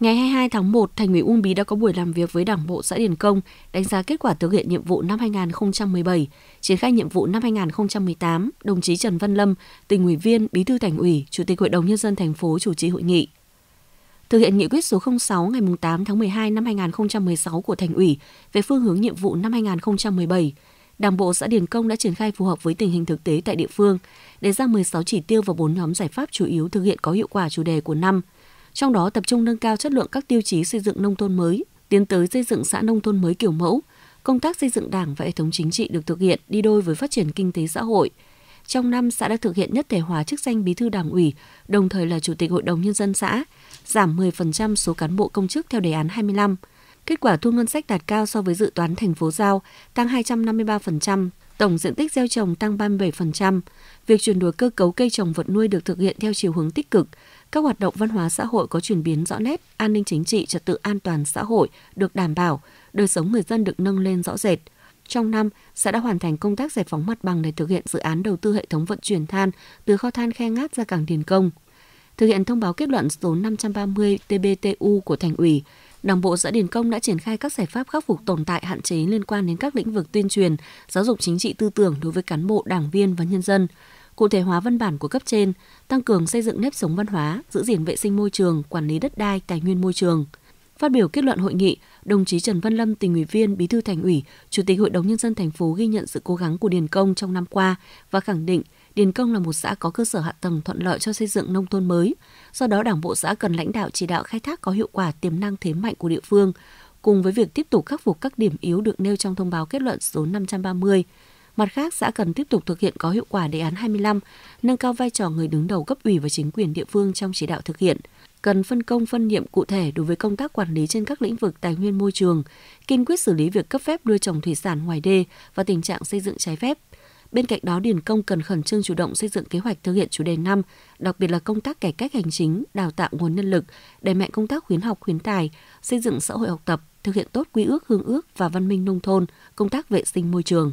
Ngày 22 tháng 1, Thành ủy Uông Bí đã có buổi làm việc với Đảng bộ xã Điền Công, đánh giá kết quả thực hiện nhiệm vụ năm 2017, triển khai nhiệm vụ năm 2018. Đồng chí Trần Văn Lâm, tỉnh ủy viên, Bí thư Thành ủy, Chủ tịch Hội đồng nhân dân thành phố chủ trì hội nghị. Thực hiện nghị quyết số 06 ngày 8 tháng 12 năm 2016 của Thành ủy về phương hướng nhiệm vụ năm 2017, Đảng bộ xã Điền Công đã triển khai phù hợp với tình hình thực tế tại địa phương, đề ra 16 chỉ tiêu và 4 nhóm giải pháp chủ yếu thực hiện có hiệu quả chủ đề của năm – trong đó tập trung nâng cao chất lượng các tiêu chí xây dựng nông thôn mới, tiến tới xây dựng xã nông thôn mới kiểu mẫu. Công tác xây dựng Đảng và hệ thống chính trị được thực hiện đi đôi với phát triển kinh tế xã hội. Trong năm, xã đã thực hiện nhất thể hóa chức danh bí thư đảng ủy, đồng thời là chủ tịch hội đồng nhân dân xã, giảm 10% số cán bộ công chức theo đề án 25. Kết quả thu ngân sách đạt cao so với dự toán thành phố giao, tăng 253%, tổng diện tích gieo trồng tăng 37%. Việc chuyển đổi cơ cấu cây trồng vật nuôi được thực hiện theo chiều hướng tích cực. Các hoạt động văn hóa xã hội có chuyển biến rõ nét, an ninh chính trị, trật tự an toàn xã hội được đảm bảo, đời sống người dân được nâng lên rõ rệt. Trong năm, xã đã hoàn thành công tác giải phóng mặt bằng để thực hiện dự án đầu tư hệ thống vận chuyển than từ kho than khe ngát ra cảng Điền Công. Thực hiện thông báo kết luận số 530 TBTU của thành ủy, Đảng bộ xã Điền Công đã triển khai các giải pháp khắc phục tồn tại hạn chế liên quan đến các lĩnh vực tuyên truyền, giáo dục chính trị tư tưởng đối với cán bộ, đảng viên và nhân dân cụ thể hóa văn bản của cấp trên, tăng cường xây dựng nếp sống văn hóa, giữ gìn vệ sinh môi trường, quản lý đất đai, tài nguyên môi trường. Phát biểu kết luận hội nghị, đồng chí Trần Văn Lâm, tỉnh ủy viên, bí thư thành ủy, chủ tịch hội đồng nhân dân thành phố ghi nhận sự cố gắng của Điền Công trong năm qua và khẳng định Điền Công là một xã có cơ sở hạ tầng thuận lợi cho xây dựng nông thôn mới. Do đó, Đảng bộ xã cần lãnh đạo chỉ đạo khai thác có hiệu quả tiềm năng thế mạnh của địa phương, cùng với việc tiếp tục khắc phục các điểm yếu được nêu trong thông báo kết luận số 530. Mặt khác, xã cần tiếp tục thực hiện có hiệu quả đề án 25, nâng cao vai trò người đứng đầu cấp ủy và chính quyền địa phương trong chỉ đạo thực hiện cần phân công phân nhiệm cụ thể đối với công tác quản lý trên các lĩnh vực tài nguyên môi trường, kiên quyết xử lý việc cấp phép nuôi trồng thủy sản ngoài đê và tình trạng xây dựng trái phép. Bên cạnh đó, Điền Công cần khẩn trương chủ động xây dựng kế hoạch thực hiện chủ đề năm, đặc biệt là công tác cải cách hành chính, đào tạo nguồn nhân lực, đẩy mạnh công tác khuyến học khuyến tài, xây dựng xã hội học tập, thực hiện tốt quy ước hương ước và văn minh nông thôn, công tác vệ sinh môi trường.